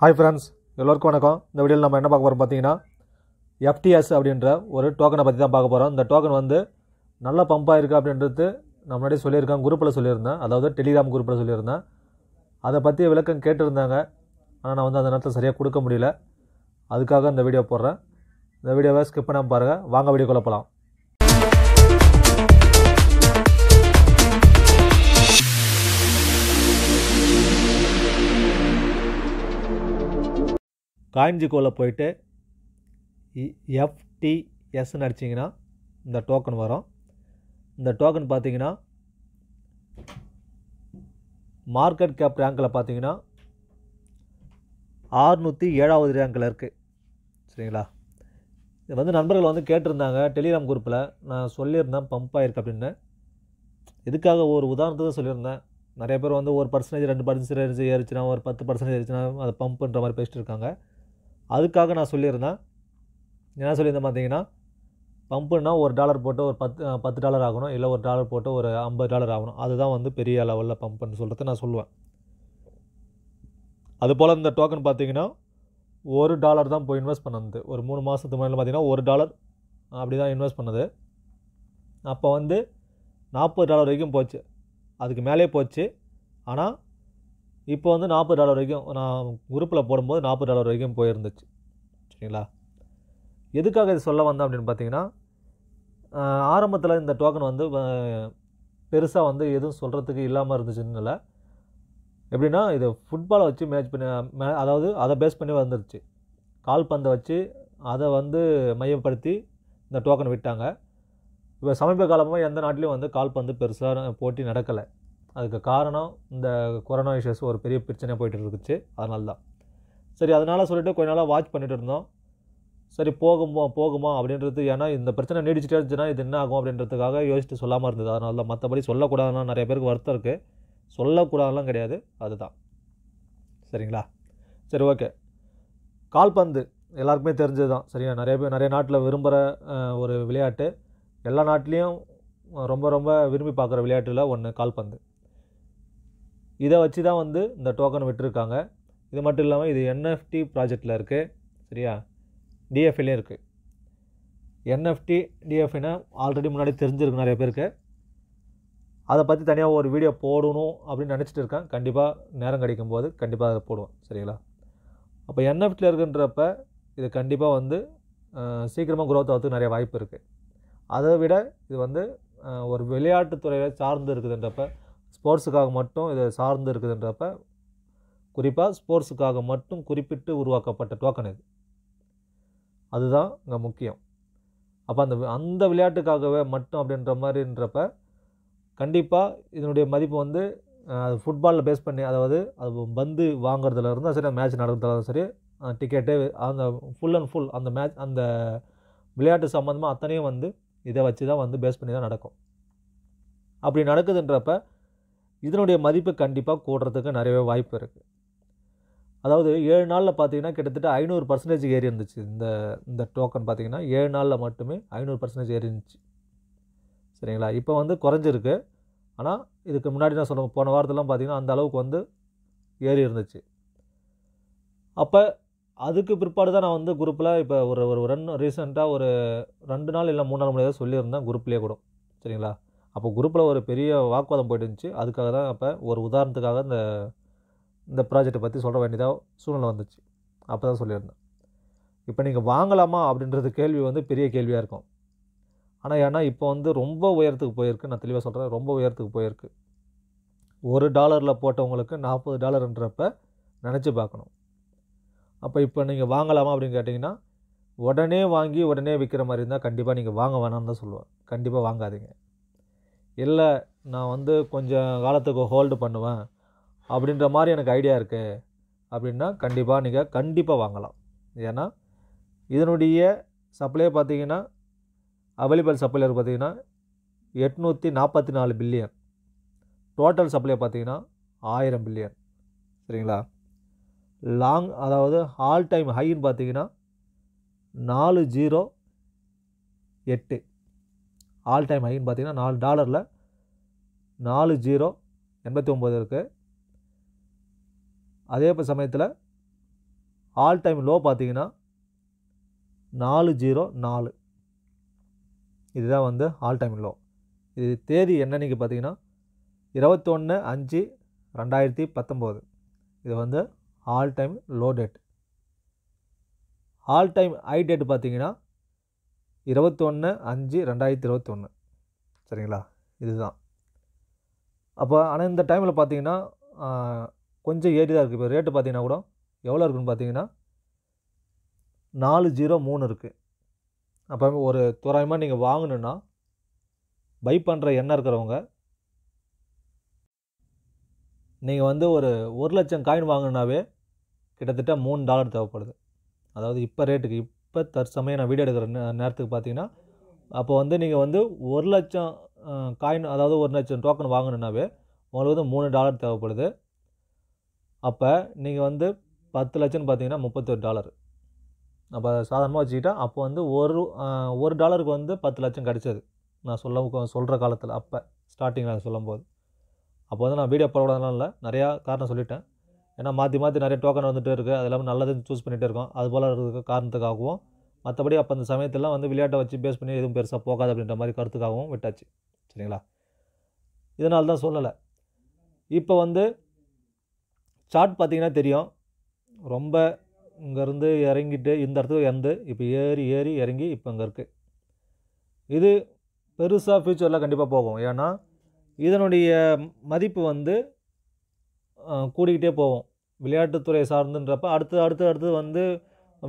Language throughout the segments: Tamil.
ஹாய் ஃப்ரெண்ட்ஸ் எல்லோருக்கும் வணக்கம் இந்த வீடியோவில் நம்ம என்ன பார்க்க போகிறோம் பார்த்தீங்கன்னா எஃப்டிஎஸ் அப்படின்ற ஒரு டோக்கனை பற்றி தான் பார்க்க போகிறோம் இந்த டோக்கன் வந்து நல்ல பம்பாக இருக்குது அப்படின்றது நான் முன்னாடி சொல்லியிருக்கேன் குரூப்பில் சொல்லியிருந்தேன் அதாவது டெலிகிராம் குரூப்பில் சொல்லியிருந்தேன் அதை பற்றி விளக்கம் கேட்டிருந்தாங்க ஆனால் நான் வந்து அந்த நேரத்தில் சரியாக கொடுக்க முடியல அதுக்காக இந்த வீடியோ போடுறேன் இந்த வீடியோவை ஸ்கிப் பண்ணாமல் பாருங்கள் வாங்க வீடியோ குழப்பலாம் காயின்ஜிகோவில் போயிட்டு எஃப்டிஎஸ்ன்னு அடிச்சிங்கன்னா இந்த டோக்கன் வரும் இந்த டோக்கன் பார்த்தீங்கன்னா மார்க்கெட் கேப் ரேங்கில் பார்த்தீங்கன்னா ஆறுநூற்றி ஏழாவது ரேங்கில் இருக்குது சரிங்களா இது வந்து நண்பர்கள் வந்து கேட்டிருந்தாங்க டெலிகிராம் குரூப்பில் நான் சொல்லியிருந்தேன் பம்ப் ஆகிருக்கு அப்படின்னு இதுக்காக ஒரு உதாரணத்துக்கு சொல்லியிருந்தேன் நிறைய பேர் வந்து ஒரு பர்சன்டேஜ் ரெண்டு பர்சன்டேஜ் ஏறிச்சுன்னா ஒரு பத்து பர்சன்டேஜ் ஏறிச்சுன்னா அதை பம்ப்புன்ற மாதிரி பேசிட்டு இருக்காங்க அதுக்காக நான் சொல்லியிருந்தேன் என்ன சொல்லியிருந்தேன் பார்த்தீங்கன்னா பம்புனா ஒரு டாலர் போட்டு ஒரு பத்து பத்து டாலர் ஆகணும் இல்லை ஒரு டாலர் போட்டு ஒரு ஐம்பது டாலர் ஆகணும் அதுதான் வந்து பெரிய லெவலில் பம்புன்னு சொல்கிறது நான் சொல்லுவேன் அதுபோல் இந்த டோக்கன் பார்த்தீங்கன்னா ஒரு டாலர் தான் போய் இன்வெஸ்ட் பண்ணது ஒரு மூணு மாதத்துக்கு முன்னாடி பார்த்தீங்கன்னா ஒரு டாலர் அப்படி தான் இன்வெஸ்ட் பண்ணது அப்போ வந்து நாற்பது டாலர் வரைக்கும் போச்சு அதுக்கு மேலே போச்சு ஆனால் இப்போ வந்து நாற்பது டாலர் வரைக்கும் நான் குரூப்பில் போடும்போது நாற்பது டாலர் வரைக்கும் போயிருந்துச்சு சரிங்களா எதுக்காக இது சொல்ல வந்தேன் அப்படின்னு பார்த்தீங்கன்னா ஆரம்பத்தில் இந்த டோக்கன் வந்து பெருசாக வந்து எதுவும் சொல்கிறதுக்கு இல்லாமல் இருந்துச்சுன்னு இல்லை எப்படின்னா இது ஃபுட்பாலை வச்சு மேட்ச் பண்ணி மே அதாவது அதை பேஸ் பண்ணி வந்துருச்சு கால்பந்தை வச்சு அதை வந்து மையப்படுத்தி இந்த டோக்கன் விட்டாங்க இப்போ சமீப காலமாக எந்த நாட்டிலையும் வந்து கால்பந்து பெருசாக போட்டி நடக்கலை அதுக்கு காரணம் இந்த கொரோனா இஷ்யூஸ் ஒரு பெரிய பிரச்சனையாக போயிட்டு இருந்துச்சு அதனால தான் சரி அதனால் சொல்லிவிட்டு கொஞ்ச நாளாக வாட்ச் பண்ணிட்டு இருந்தோம் சரி போகுமா போகுமா அப்படின்றது ஏன்னா இந்த பிரச்சனை நீடிச்சுட்டே இருந்துச்சுன்னா இது என்ன ஆகும் அப்படின்றதுக்காக யோசிச்சுட்டு சொல்லாமல் இருந்தது அதனால தான் மற்றபடி சொல்லக்கூடாதுன்னா நிறைய பேருக்கு வருத்தம் இருக்குது சொல்லக்கூடாதுலாம் கிடையாது அதுதான் சரிங்களா சரி ஓகே கால்பந்து எல்லாருக்குமே தெரிஞ்சது தான் சரியா நிறைய பேர் நிறைய நாட்டில் விரும்புகிற ஒரு விளையாட்டு எல்லா நாட்டிலையும் ரொம்ப ரொம்ப விரும்பி பார்க்குற விளையாட்டில் ஒன்று கால்பந்து இதை வச்சு தான் வந்து இந்த டோக்கன் விட்டுருக்காங்க இது மட்டும் இல்லாமல் இது என்எஃப்டி ப்ராஜெக்டில் இருக்குது சரியா டிஎஃப்ஐலேயும் இருக்குது என்எஃப்டி டிஎஃப்ஐனா ஆல்ரெடி முன்னாடி தெரிஞ்சிருக்கு நிறைய பேருக்கு அதை பற்றி தனியாக ஒரு வீடியோ போடணும் அப்படின்னு நினச்சிட்டு இருக்கேன் கண்டிப்பாக நேரம் கிடைக்கும் போது கண்டிப்பாக அதை போடுவேன் சரிங்களா அப்போ என்எஃப்டியில் இருக்குன்றப்ப இது கண்டிப்பாக வந்து சீக்கிரமாக குரோத் ஆகிறதுக்கு நிறைய வாய்ப்பு இருக்குது அதை விட இது வந்து ஒரு விளையாட்டுத்துறையில் சார்ந்து இருக்குதுன்றப்ப ஸ்போர்ட்ஸுக்காக மட்டும் இதை சார்ந்து இருக்குதுன்றப்ப குறிப்பாக ஸ்போர்ட்ஸுக்காக மட்டும் குறிப்பிட்டு உருவாக்கப்பட்ட டோக்கன் இது அதுதான் இங்கே முக்கியம் அப்போ அந்த அந்த விளையாட்டுக்காகவே மட்டும் அப்படின்ற மாதிரின்றப்ப கண்டிப்பாக இதனுடைய மதிப்பு வந்து அது ஃபுட்பாலில் பேஸ் பண்ணி அதாவது அது பந்து வாங்குறதுல இருந்தால் சரி மேட்ச் நடக்கிறதுல சரி டிக்கெட்டு அந்த ஃபுல் அண்ட் ஃபுல் அந்த மேட்ச் அந்த விளையாட்டு சம்மந்தமாக அத்தனையும் வந்து இதை வச்சு தான் வந்து பேஸ் பண்ணி தான் நடக்கும் அப்படி நடக்குதுன்றப்ப இதனுடைய மதிப்பு கண்டிப்பாக கூடுறதுக்கு நிறையவே வாய்ப்பு இருக்குது அதாவது ஏழு நாளில் பார்த்தீங்கன்னா கிட்டத்தட்ட ஐநூறு பர்சன்டேஜ் ஏறி இருந்துச்சு இந்த இந்த டோக்கன் பார்த்திங்கன்னா ஏழு நாளில் மட்டுமே ஐநூறு பர்சன்டேஜ் ஏறி இருந்துச்சு சரிங்களா இப்போ வந்து குறைஞ்சிருக்கு ஆனால் இதுக்கு முன்னாடி நான் சொல்லுவேன் போன வாரத்துலாம் பார்த்திங்கன்னா அந்த அளவுக்கு வந்து ஏறி இருந்துச்சு அப்போ அதுக்கு பிற்பாடு தான் நான் வந்து குரூப்பில் இப்போ ஒரு ஒரு ரெண்டு ரீசெண்டாக ஒரு ரெண்டு நாள் இல்லை மூணு நாள் முடியாத சொல்லியிருந்தேன் குரூப்லேயே கூட சரிங்களா அப்போ குரூப்பில் ஒரு பெரிய வாக்குவாதம் போயிட்டு இருந்துச்சு அதுக்காக தான் அப்போ ஒரு உதாரணத்துக்காக இந்த இந்த ப்ராஜெக்டை பற்றி சொல்ல வேண்டியதாக சூழ்நிலை வந்துச்சு அப்போ தான் சொல்லியிருந்தேன் இப்போ நீங்கள் வாங்கலாமா அப்படின்றது கேள்வி வந்து பெரிய கேள்வியாக இருக்கும் ஆனால் ஏன்னா இப்போ வந்து ரொம்ப உயரத்துக்கு போயிருக்கு நான் தெளிவாக சொல்கிறேன் ரொம்ப உயரத்துக்கு போயிருக்கு ஒரு டாலரில் போட்டவங்களுக்கு நாற்பது டாலருன்றப்ப நினச்சி பார்க்கணும் அப்போ இப்போ நீங்கள் வாங்கலாமா அப்படின்னு கேட்டிங்கன்னா உடனே வாங்கி உடனே விற்கிற மாதிரி இருந்தால் கண்டிப்பாக நீங்கள் வாங்க வேணாம்னு தான் சொல்லுவேன் கண்டிப்பாக வாங்காதீங்க இல்லை நான் வந்து கொஞ்சம் காலத்துக்கு ஹோல்டு பண்ணுவேன் அப்படின்ற மாதிரி எனக்கு ஐடியா இருக்குது அப்படின்னா கண்டிப்பாக நீங்கள் கண்டிப்பாக வாங்கலாம் ஏன்னா இதனுடைய சப்ளை பார்த்தீங்கன்னா அவைலபிள் சப்ளையர் பார்த்தீங்கன்னா எட்நூற்றி நாற்பத்தி நாலு பில்லியன் டோட்டல் சப்ளை பார்த்தீங்கன்னா ஆயிரம் பில்லியன் சரிங்களா லாங் அதாவது ஆல் டைம் ஹைன்னு பார்த்தீங்கன்னா நாலு ஜீரோ எட்டு ஆல் டைம் ஹைன்னு பார்த்தீங்கன்னா நாலு டாலரில் நாலு ஜீரோ எண்பத்தி ஒம்பது இருக்குது அதே இப்போ சமயத்தில் ஆல் டைம் லோ பார்த்தீங்கன்னா நாலு ஜீரோ நாலு இதுதான் வந்து ஆல் டைம் லோ இது தேதி என்னன்னைக்கு பார்த்தீங்கன்னா இருபத்தொன்று அஞ்சு ரெண்டாயிரத்தி பத்தொம்போது இது வந்து all time low date all time high date பார்த்தீங்கன்னா இருபத்தொன்று அஞ்சு ரெண்டாயிரத்தி இருபத்தொன்று சரிங்களா இதுதான் அப்போ ஆனால் இந்த டைமில் பார்த்தீங்கன்னா கொஞ்சம் ஏறி தான் இருக்குது இப்போ ரேட்டு பார்த்தீங்கன்னா கூட எவ்வளோ இருக்குன்னு பார்த்தீங்கன்னா நாலு ஜீரோ மூணு இருக்குது அப்போ ஒரு தோராயமாக நீங்கள் வாங்கணுன்னா பை பண்ணுற எண்ணம் இருக்கிறவங்க நீங்கள் வந்து ஒரு ஒரு லட்சம் காயின் வாங்கினாவே கிட்டத்தட்ட மூணு டாலர் தேவைப்படுது அதாவது இப்போ ரேட்டுக்கு இப் இப்போ தற்சமயம் நான் வீடியோ எடுக்கிற நேரத்துக்கு பார்த்தீங்கன்னா அப்போ வந்து நீங்கள் வந்து ஒரு லட்சம் காயின் அதாவது ஒரு லட்சம் டோக்கன் வாங்கணுன்னாவே உங்களுக்கு வந்து மூணு டாலர் தேவைப்படுது அப்போ நீங்கள் வந்து பத்து லட்சம்னு பார்த்தீங்கன்னா முப்பத்தொரு டாலர் அப்போ சாதாரணமாக வச்சுக்கிட்டால் அப்போ வந்து ஒரு ஒரு டாலருக்கு வந்து பத்து லட்சம் கிடச்சது நான் சொல்ல சொல்கிற காலத்தில் அப்போ ஸ்டார்டிங் சொல்லும்போது அப்போ வந்து நான் வீடியோ போடக்கூடாதுலாம் இல்லை நிறையா காரணம் சொல்லிட்டேன் ஏன்னா மாற்றி மாற்றி நிறைய டோக்கன் வந்துகிட்டே இருக்குது அது இல்லாமல் நல்லது சூஸ் பண்ணிகிட்டே இருக்கோம் அது போல் இருக்கிற காரணத்துக்காகவும் மற்றபடி அப்போ அந்த சமயத்தெல்லாம் வந்து விளையாட்டை வச்சு பேஸ் பண்ணி எதுவும் பெருசாக போகாது அப்படின்ற மாதிரி கருத்துக்காகவும் விட்டாச்சு சரிங்களா இதனால் தான் சொல்லலை இப்போ வந்து சார்ட் பார்த்திங்கன்னா தெரியும் ரொம்ப இங்கேருந்து இறங்கிட்டு இந்த இடத்துக்கு இறந்து இப்போ ஏறி ஏறி இறங்கி இப்போ இங்கே இருக்குது இது பெருசாக ஃப்யூச்சரில் கண்டிப்பாக போகும் ஏன்னா இதனுடைய மதிப்பு வந்து கூடிக்கிட்டே போகும் விளையாட்டுத்துறை சார்ந்துன்றப்ப அடுத்து அடுத்து அடுத்து வந்து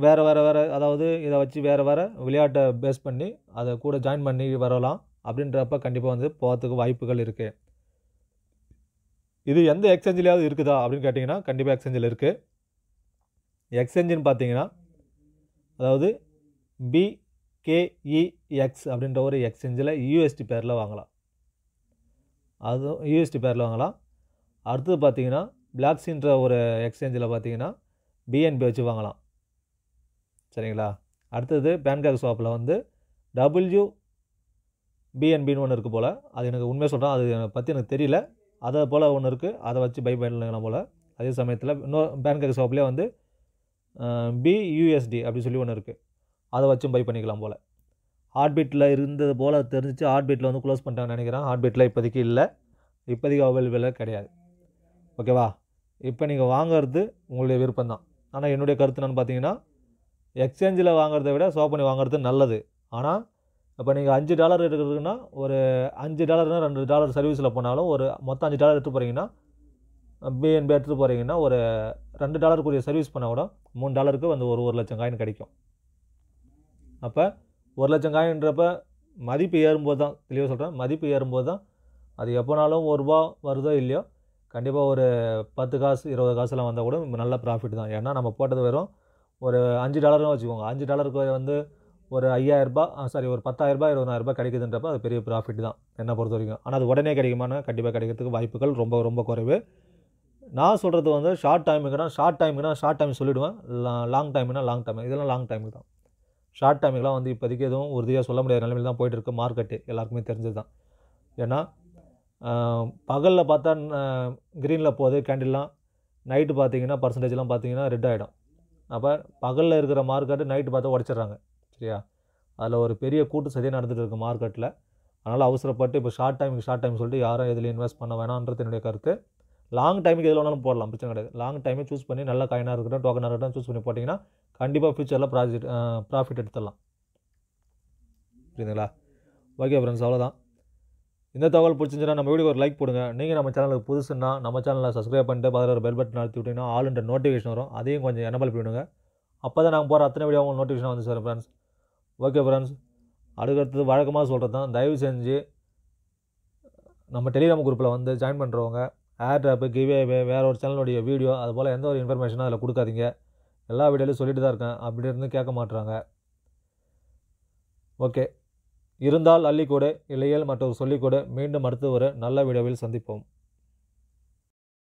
வேறு வேறு வேறு அதாவது இதை வச்சு வேறு வேறு விளையாட்டை பேஸ் பண்ணி அதை கூட ஜாயின் பண்ணி வரலாம் அப்படின்றப்ப கண்டிப்பாக வந்து போகிறதுக்கு வாய்ப்புகள் இருக்குது இது எந்த எக்ஸ்சேஞ்சிலையாவது இருக்குதா அப்படின்னு கேட்டிங்கன்னா கண்டிப்பாக எக்ஸ்சேஞ்சில் இருக்குது எக்ஸ்சேஞ்சுன்னு பார்த்தீங்கன்னா அதாவது பிகேஇஎக்ஸ் e அப்படின்ற ஒரு எக்ஸ்சேஞ்சில் யூஎஸ்டி பேரில் வாங்கலாம் அதுவும் யூஎஸ்டி பேரில் வாங்கலாம் அடுத்தது பார்த்தீங்கன்னா பிளாக்ஸின்ற ஒரு எக்ஸ்சேஞ்சில் பார்த்தீங்கன்னா பிஎன்பி வச்சு வாங்கலாம் சரிங்களா அடுத்தது பேன்காக் ஸ்வாப்பில் வந்து டபுள்யூ பிஎன்பின்னு ஒன்று இருக்குது போல் அது எனக்கு உண்மையாக சொல்கிறேன் அது பற்றி எனக்கு தெரியல அதை போல் ஒன்று இருக்குது அதை வச்சு பை பண்ணலாம் போல் அதே சமயத்தில் இன்னொரு பேன்காக் ஸ்வாப்லேயே வந்து பியூஎஸ்டி அப்படின்னு சொல்லி ஒன்று இருக்குது அதை வச்சும் பை பண்ணிக்கலாம் போல் ஹார்ட்பீட்டில் இருந்தது போல் தெரிஞ்சிச்சு ஹார்ட்பீட்டில் வந்து க்ளோஸ் பண்ணிட்டாங்கன்னு நினைக்கிறேன் ஹார்ட்பீட்டில் இப்போதைக்கு இல்லை இப்போதைக்கு அவைலபிளாக கிடையாது ஓகேவா இப்போ நீங்கள் வாங்கிறது உங்களுடைய விருப்பம் தான் ஆனால் என்னுடைய கருத்து என்னென்னு பார்த்தீங்கன்னா எக்ஸ்சேஞ்சில் வாங்குறத விட சோப்பனி பண்ணி வாங்குறது நல்லது ஆனால் இப்போ நீங்கள் அஞ்சு டாலர் எடுக்கிறதுக்குன்னா ஒரு அஞ்சு டாலர்னால் ரெண்டு டாலர் சர்வீஸில் போனாலும் ஒரு மொத்தம் அஞ்சு டாலர் எடுத்து போகிறீங்கன்னா பிஎன்பி எடுத்துகிட்டு போகிறீங்கன்னா ஒரு ரெண்டு டாலருக்குரிய சர்வீஸ் பண்ணால் கூட மூணு டாலருக்கு வந்து ஒரு ஒரு லட்சம் காயின் கிடைக்கும் அப்போ ஒரு லட்சம் காயின்றப்ப மதிப்பு ஏறும்போது தான் தெளிவாக சொல்கிறேன் மதிப்பு ஏறும்போது தான் அது எப்போனாலும் ஒரு ரூபா வருதோ இல்லையோ கண்டிப்பாக ஒரு பத்து காசு இருபது காசுலாம் வந்தால் கூட நல்ல ப்ராஃபிட் தான் ஏன்னா நம்ம போட்டது வெறும் ஒரு அஞ்சு டாலர்னு வச்சுக்கோங்க அஞ்சு டாலருக்கு வந்து ஒரு ஐயாயிரரூபா சாரி ஒரு பத்தாயிரரூபா இருபதாயிரரூபா கிடைக்குதுன்றப்ப அது பெரிய ப்ராஃபிட் தான் என்னை பொறுத்த வரைக்கும் ஆனால் அது உடனே கிடைக்குமானா கண்டிப்பாக கிடைக்கிறதுக்கு வாய்ப்புகள் ரொம்ப ரொம்ப குறைவு நான் சொல்கிறது வந்து ஷார்ட் டைமுக்குனா ஷார்ட் டைமுக்குனா ஷார்ட் டைம் சொல்லிவிடுவேன் லாங் டைம்னா லாங் டைம் இதெல்லாம் லாங் டைமுக்கு தான் ஷார்ட் டைமுக்குலாம் வந்து இப்போதைக்கு எதுவும் உறுதியாக சொல்ல முடியாத நிலைமையில் தான் போயிட்டுருக்கு மார்க்கெட்டு எல்லாருக்குமே தெரிஞ்சது தான் ஏன்னா பகலில் பார்த்தா க்ரீனில் போகுது கேண்டில்லாம் நைட்டு பார்த்தீங்கன்னா பர்சன்டேஜ்லாம் பார்த்தீங்கன்னா ரெட் ஆகிடும் அப்போ பகலில் இருக்கிற மார்க்கெட்டு நைட்டு பார்த்தா உடச்சிட்றாங்க சரியா அதில் ஒரு பெரிய கூட்டு சதியாக நடந்துகிட்டு இருக்குது மார்க்கெட்டில் அதனால் அவசரப்பட்டு இப்போ ஷார்ட் டைமுக்கு ஷார்ட் டைம் சொல்லிட்டு யாரும் இதில் இன்வெஸ்ட் பண்ண வேணான்றது என்னுடைய கருத்து லாங் டைமுக்கு எதில் வேணாலும் போடலாம் பிரச்சனை கிடையாது லாங் டைமே சூஸ் பண்ணி நல்ல காயினாக இருக்கட்டும் டோக்கனாக இருக்கட்டும் சூஸ் பண்ணி போட்டிங்கன்னா கண்டிப்பாக ஃப்யூச்சரில் ப்ராஜெக்ட் ப்ராஃபிட் எடுத்துடலாம் புரியுதுங்களா ஓகே ஃப்ரெண்ட்ஸ் அவ்வளோதான் இந்த தகவல் பிடிச்சிருந்துச்சுன்னா நம்ம வீடியோ ஒரு லைக் போடுங்க நீங்கள் நம்ம சேனலுக்கு புதுசுன்னா நம்ம சேனலில் சப்ஸ்கிரைப் பண்ணிட்டு பதில் ஒரு பெல் பட்டன் அழுத்தி விட்டிங்கன்னா ஆளுன்ற நோட்டிஃபிகேஷன் வரும் அதையும் கொஞ்சம் எனபிள் பண்ணிவிடுங்க அப்போ தான் நாங்கள் போகிற அத்தனை வீடியோ உங்களுக்கு நோட்டிஃபிகேஷன் வந்து சார் ஃப்ரெண்ட்ஸ் ஓகே ஃப்ரெண்ட்ஸ் அடுக்கிறது வழக்கமாக சொல்கிறது தான் தயவு செஞ்சு நம்ம டெலிகிராம் குரூப்பில் வந்து ஜாயின் பண்ணுறவங்க ஏர் ட்ராப்பு கிவேவே வேறு ஒரு சேனலுடைய வீடியோ அது போல் எந்த ஒரு இன்ஃபர்மேஷனும் அதில் கொடுக்காதீங்க எல்லா வீடியோலையும் சொல்லிட்டு தான் இருக்கேன் அப்படி இருந்து கேட்க மாட்டுறாங்க ஓகே இருந்தால் அள்ளிக்கூட இளையல் மற்றும் சொல்லிக்கூட மீண்டும் அடுத்து ஒரு நல்ல விடவில் சந்திப்போம்